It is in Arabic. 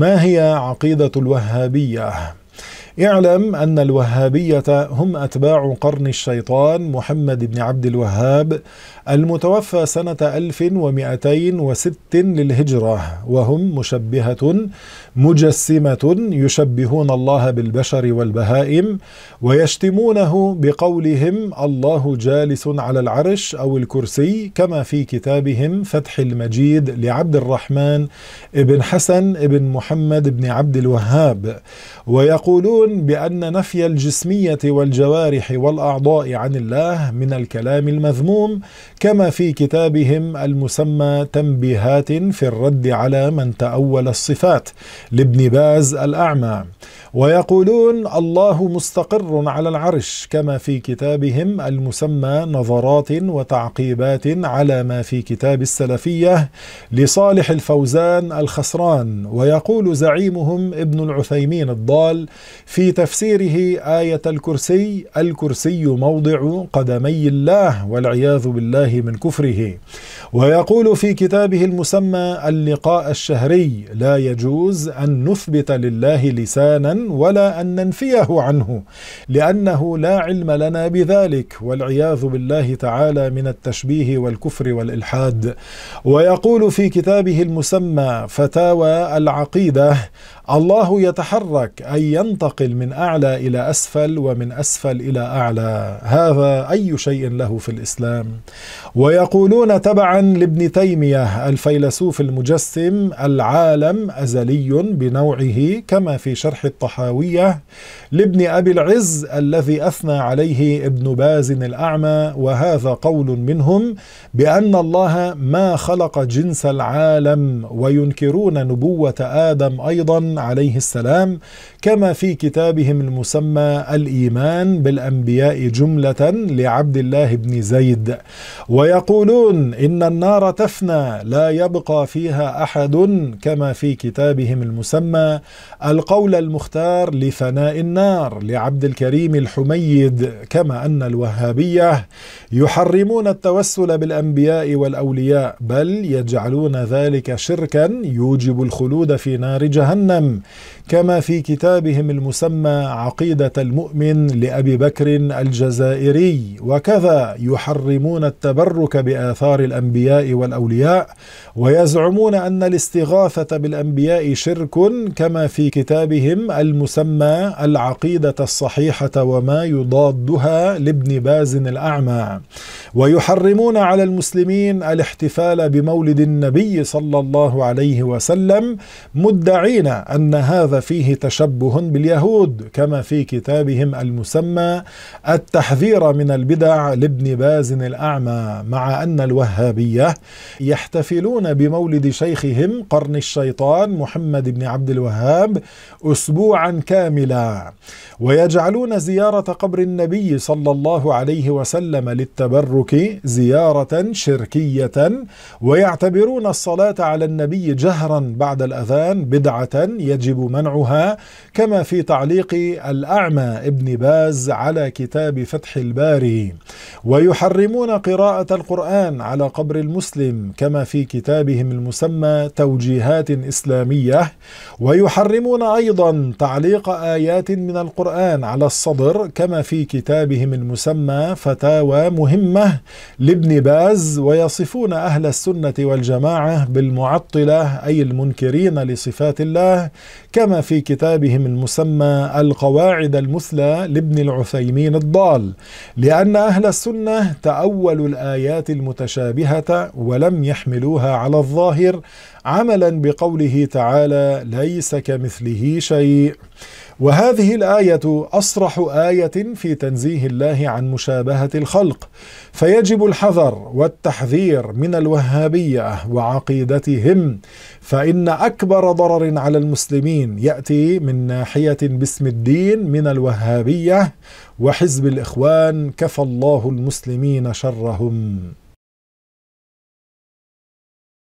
ما هي عقيدة الوهابية؟ اعلم أن الوهابية هم أتباع قرن الشيطان محمد بن عبد الوهاب المتوفى سنة 1206 للهجرة وهم مشبهة مجسمة يشبهون الله بالبشر والبهائم ويشتمونه بقولهم الله جالس على العرش أو الكرسي كما في كتابهم فتح المجيد لعبد الرحمن بن حسن بن محمد بن عبد الوهاب ويقولون بأن نفي الجسمية والجوارح والأعضاء عن الله من الكلام المذموم كما في كتابهم المسمى تنبيهات في الرد على من تأول الصفات لابن باز الأعمى ويقولون الله مستقر على العرش كما في كتابهم المسمى نظرات وتعقيبات على ما في كتاب السلفية لصالح الفوزان الخسران ويقول زعيمهم ابن العثيمين الضال في تفسيره آية الكرسي الكرسي موضع قدمي الله والعياذ بالله من كفره ويقول في كتابه المسمى اللقاء الشهري لا يجوز أن نثبت لله لسانا ولا أن ننفيه عنه لأنه لا علم لنا بذلك والعياذ بالله تعالى من التشبيه والكفر والإلحاد ويقول في كتابه المسمى فتاوى العقيدة الله يتحرك أي ينتقل من أعلى إلى أسفل ومن أسفل إلى أعلى هذا أي شيء له في الإسلام ويقولون تبعا لابن تيمية الفيلسوف المجسم العالم أزلي بنوعه كما في شرح الطحاوية لابن أبي العز الذي أثنى عليه ابن باز الأعمى وهذا قول منهم بأن الله ما خلق جنس العالم وينكرون نبوة آدم أيضا عليه السلام كما في كتابهم المسمى الإيمان بالأنبياء جملة لعبد الله بن زيد ويقولون إن النار تفنى لا يبقى فيها أحد كما في كتابهم المسمى القول المختار لفناء النار لعبد الكريم الحميد كما أن الوهابية يحرمون التوسل بالأنبياء والأولياء بل يجعلون ذلك شركا يوجب الخلود في نار جهنم الإسلام كما في كتابهم المسمى عقيدة المؤمن لأبي بكر الجزائري وكذا يحرمون التبرك بآثار الأنبياء والأولياء ويزعمون أن الاستغاثة بالأنبياء شرك كما في كتابهم المسمى العقيدة الصحيحة وما يضادها لابن باز الأعمى ويحرمون على المسلمين الاحتفال بمولد النبي صلى الله عليه وسلم مدعين أن هذا فيه تشبه باليهود كما في كتابهم المسمى التحذير من البدع لابن باز الأعمى مع أن الوهابية يحتفلون بمولد شيخهم قرن الشيطان محمد بن عبد الوهاب أسبوعا كاملا ويجعلون زيارة قبر النبي صلى الله عليه وسلم للتبرك زيارة شركية ويعتبرون الصلاة على النبي جهرا بعد الأذان بدعة يجب منعها كما في تعليق الأعمى ابن باز على كتاب فتح الباري ويحرمون قراءة القرآن على قبر المسلم كما في كتابهم المسمى توجيهات إسلامية ويحرمون أيضا تعليق آيات من القرآن على الصدر كما في كتابهم المسمى فتاوى مهمة لابن باز ويصفون أهل السنة والجماعة بالمعطلة أي المنكرين لصفات الله كما في كتابهم المسمى القواعد المثلى لابن العثيمين الضال لأن أهل السنة تأولوا الآيات المتشابهة ولم يحملوها على الظاهر عملا بقوله تعالى ليس كمثله شيء وهذه الآية أصرح آية في تنزيه الله عن مشابهة الخلق فيجب الحذر والتحذير من الوهابية وعقيدتهم فإن أكبر ضرر على المسلمين يأتي من ناحية باسم الدين من الوهابية وحزب الإخوان كفى الله المسلمين شرهم